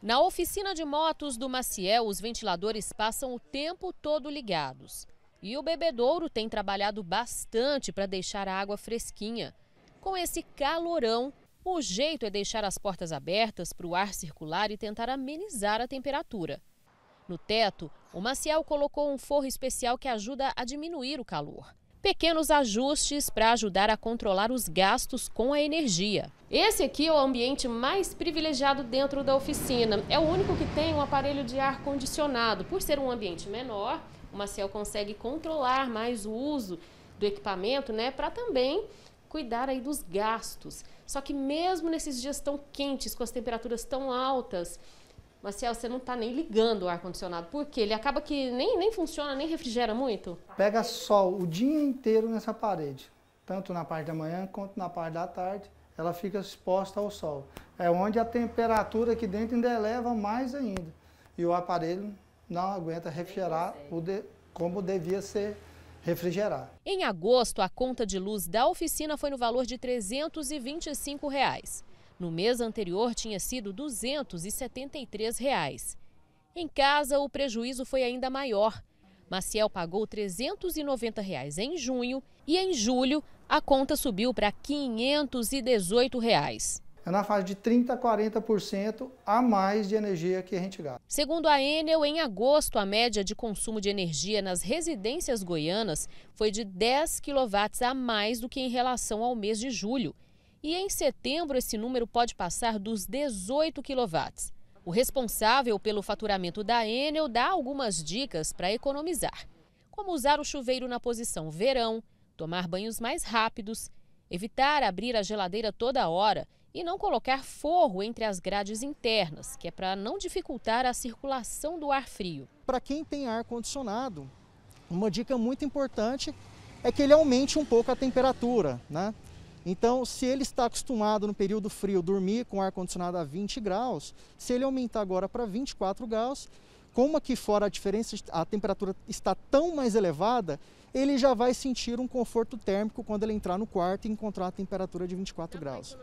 Na oficina de motos do Maciel, os ventiladores passam o tempo todo ligados. E o bebedouro tem trabalhado bastante para deixar a água fresquinha. Com esse calorão, o jeito é deixar as portas abertas para o ar circular e tentar amenizar a temperatura. No teto, o Maciel colocou um forro especial que ajuda a diminuir o calor pequenos ajustes para ajudar a controlar os gastos com a energia. Esse aqui é o ambiente mais privilegiado dentro da oficina. É o único que tem um aparelho de ar condicionado. Por ser um ambiente menor, o Maciel consegue controlar mais o uso do equipamento, né, para também cuidar aí dos gastos. Só que mesmo nesses dias tão quentes, com as temperaturas tão altas, Marcel, você não está nem ligando o ar-condicionado. Por quê? Ele acaba que nem, nem funciona, nem refrigera muito? Pega sol o dia inteiro nessa parede. Tanto na parte da manhã quanto na parte da tarde. Ela fica exposta ao sol. É onde a temperatura aqui dentro ainda eleva mais ainda. E o aparelho não aguenta refrigerar como devia ser refrigerar. Em agosto, a conta de luz da oficina foi no valor de R$ 325. Reais. No mês anterior tinha sido R$ 273. Reais. Em casa, o prejuízo foi ainda maior. Maciel pagou R$ 390 reais em junho e em julho a conta subiu para R$ 518. Reais. É na fase de 30% a 40% a mais de energia que a gente gasta. Segundo a Enel, em agosto, a média de consumo de energia nas residências goianas foi de 10 quilowatts a mais do que em relação ao mês de julho e em setembro esse número pode passar dos 18 quilowatts. O responsável pelo faturamento da Enel dá algumas dicas para economizar, como usar o chuveiro na posição verão, tomar banhos mais rápidos, evitar abrir a geladeira toda hora e não colocar forro entre as grades internas, que é para não dificultar a circulação do ar frio. Para quem tem ar condicionado, uma dica muito importante é que ele aumente um pouco a temperatura, né? Então, se ele está acostumado no período frio dormir com ar condicionado a 20 graus, se ele aumentar agora para 24 graus, como aqui fora a diferença, a temperatura está tão mais elevada, ele já vai sentir um conforto térmico quando ele entrar no quarto e encontrar a temperatura de 24 graus.